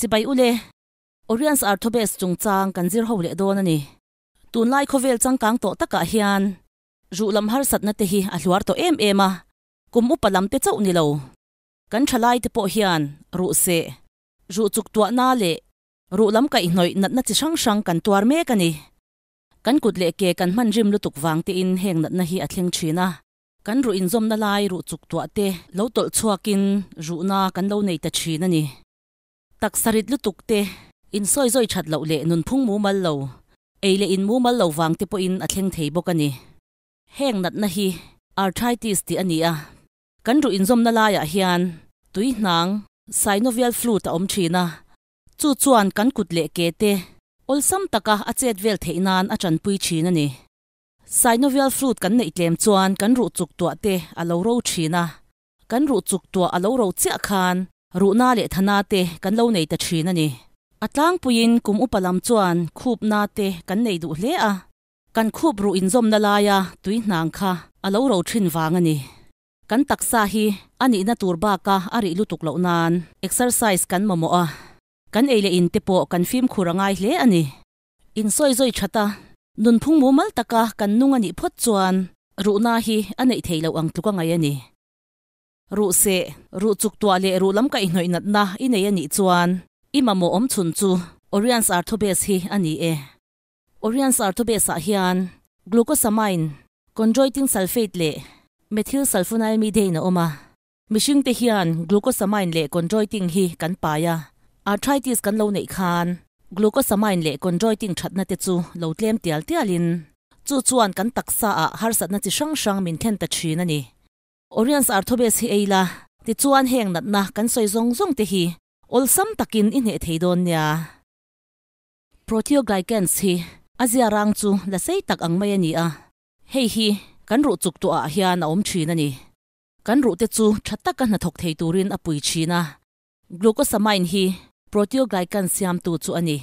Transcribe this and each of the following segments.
จิไปอุเลออรอันส์อาร์ทเบสจงจางกันจิรหเลดอนนี่ตูนไลโคเวลจังกังโตตะกะเฮียนรูลำฮาร์สัตนเตฮีอัลวาร์โตเอ็มเอมากุมอุปลำเตเจ้านิโลกันชลายเตโปเฮียนรูเซรูจุกตัวนาเลรูลำไก่หน่อยนัดนัดช่างช่างกันตัวเมกันนี่กันกุดเลเกกันมันริมลุตุกวางเตอินเฮงนัดนะฮีอัดเลงชีนะกันรูอินซอมนาล่รูจุกตัวเตเลวตลชัวกินรูนากันเล่าในตะชีนันนี่ tak sarit lu tukte in soi zoi chat lo le nun phung mu mal lo ei le in mu mal lo wang te po in athleng thei bok ani heng nat na hi arthritis ti ani a kan ru in zom na la ya ah hian tui hnang synovial flu ta om thina chu chuan kan kut le ke te ol sam taka a chet vel theinan a chan pui thina ni synovial flu kan nei tlem chuan kan ru chuk tua te a lo ro thina kan ru chuk tua a lo ro chia khan รูน่าเลทนาเตกันเล่าในตะชีนันนี่อัตลังปุยินกุมอุปลำจวนคูบนาเตกันในดูเลอะกันคูบรูอินซอมนาลายาตุยนางคาะอเลาเราชินวางนี่กันตักซาฮีอันนี้นาตูร์บากะอริลุตุกเล่านานเอ็กซ์เซอร์ไซส์กันมโมอะกันเอเลอินเตโปกันฟิล์มคูรังไอเลอันนี่อินซอยซอยชะตานุนพุงมูมัลตะกะกันนุ่งอันนี้พดจวนรูน่าฮีอันนี้เทเลวอังตุกไงอันนี่ ru se ru chuk tua le ru lam kai noi nat na i nei ani chuan i ma mo om chun chu orians arthobes hi ani e orians arthobes a hian glucosamine chondroitin sulfate le methyl sulfonylamide oma mishing te hian glucosamine le chondroitin hi kan pa arthritis kan lo nei khan glucosamine le chondroitin thatna te chu lo tlem tial tialin chu chuan kan taksa a harsat na chi shang shang min thenta thina ni orians ar hi eila ti chuan heng nat na kan soi zong zong te hi olsam takin in he theidon Proteoglycans hi, si azia rang chu la sei tak ang mai ani a hei hi kan ru chuk tu a hian a om thina ni kan ru te chu thata kan na thok thei turin a chi na. glucosamine hi proteoglycans siam tu chu ani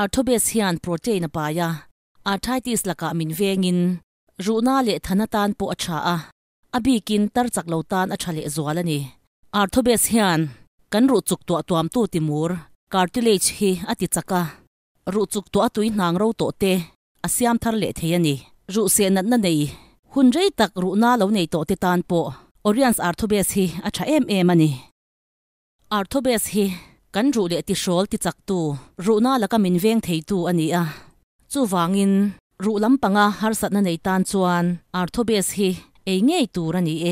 arthobes hian protein pa paya. arthritis laka ka min vengin ru na le thanatan po a cha a อบีกินตัดจากเหล่าตานอชาเลจวลนี่อาร์ทเบสเฮียนกันรู้จุกตัวตัวมตูติมูร์การ์ติเลจฮีอติจักะรู้จุกตัวตัวนางรูโตเตอาซิมทาร์เลเทียนี่รู้เสียนันนั่นนี่หุนเร่ตักรู้น่าเหล่าในโตวตตานโปออเรียนส์อาร์ทเบสฮีอชาเอ็มเอมันนี่อาร์ทเบสฮีกันรู้เลติชอลติจักตูรู้น่าละก็มินเวงเทียตูอันนี้อ่ะจู่ฟังอินรู้ลำปังอ่ะฮาร์สันนันในตานชวนอาร์ทเบสฮีเอ๋งเงยตวรันี่เอ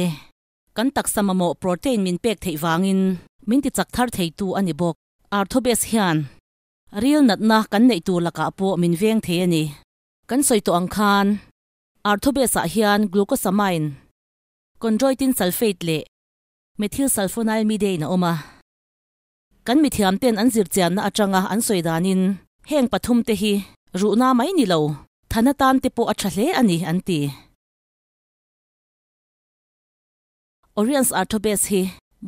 กันตักสมมโมโปรตีนมินเป็กเทวางอิน มินติจักทาร์เทตัวอันนี้บอกอาร์ทเบสเฮียนเรียลนัดนะกันในตัวละกะปมินเวียงเทนี่กันสวยตัวอังคารอาร์ทเบสเฮียนกลูโคสมายน์คอนโดยตินซัลเฟตเล่เมทิลซัลโฟูนมีเดนออมากันมีเทียมเตียนอันจิรเจียนนะอาจังอันสวยดานินแห่งปฐุมเตฮีรูนาไม่นิ่เท่านตานเตโปอัิยลอันนี้อันตี Orients are to bes hi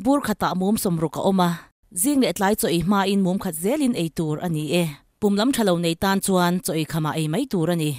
bur khata mom somru ka oma zing le tlai cho i ma in mom khat zelin ei tur ani e pumlam thalo nei tan chuan cho i khama ei mai tur ani